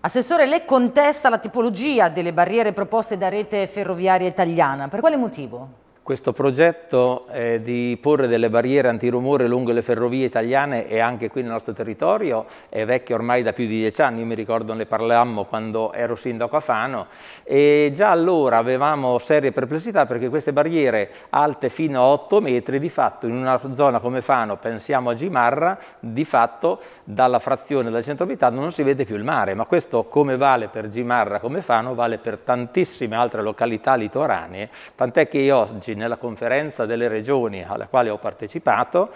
Assessore, lei contesta la tipologia delle barriere proposte da Rete Ferroviaria Italiana. Per quale motivo? Questo progetto è di porre delle barriere antirumore lungo le ferrovie italiane e anche qui nel nostro territorio è vecchio ormai da più di dieci anni, io mi ricordo ne parlammo quando ero sindaco a Fano e già allora avevamo serie perplessità perché queste barriere alte fino a 8 metri di fatto in una zona come Fano, pensiamo a Gimarra, di fatto dalla frazione del centro abitato non si vede più il mare, ma questo come vale per Gimarra come Fano vale per tantissime altre località litoranee, tant'è che io oggi nella conferenza delle regioni alla quale ho partecipato,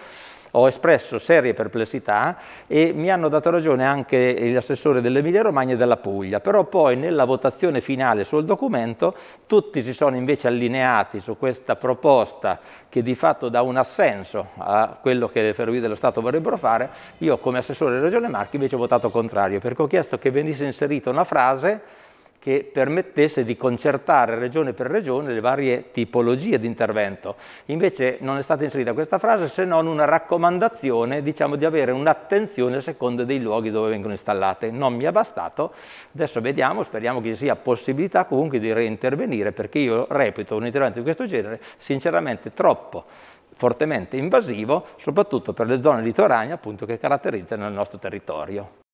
ho espresso serie perplessità e mi hanno dato ragione anche gli assessori dell'Emilia Romagna e della Puglia, però poi nella votazione finale sul documento tutti si sono invece allineati su questa proposta che di fatto dà un assenso a quello che le Ferrovie dello Stato vorrebbero fare, io come assessore della Regione Marchi invece ho votato contrario perché ho chiesto che venisse inserita una frase che permettesse di concertare regione per regione le varie tipologie di intervento. Invece non è stata inserita questa frase se non una raccomandazione diciamo, di avere un'attenzione a seconda dei luoghi dove vengono installate. Non mi è bastato, adesso vediamo, speriamo che ci sia possibilità comunque di reintervenire perché io reputo un intervento di questo genere sinceramente troppo fortemente invasivo, soprattutto per le zone litorane appunto, che caratterizzano il nostro territorio.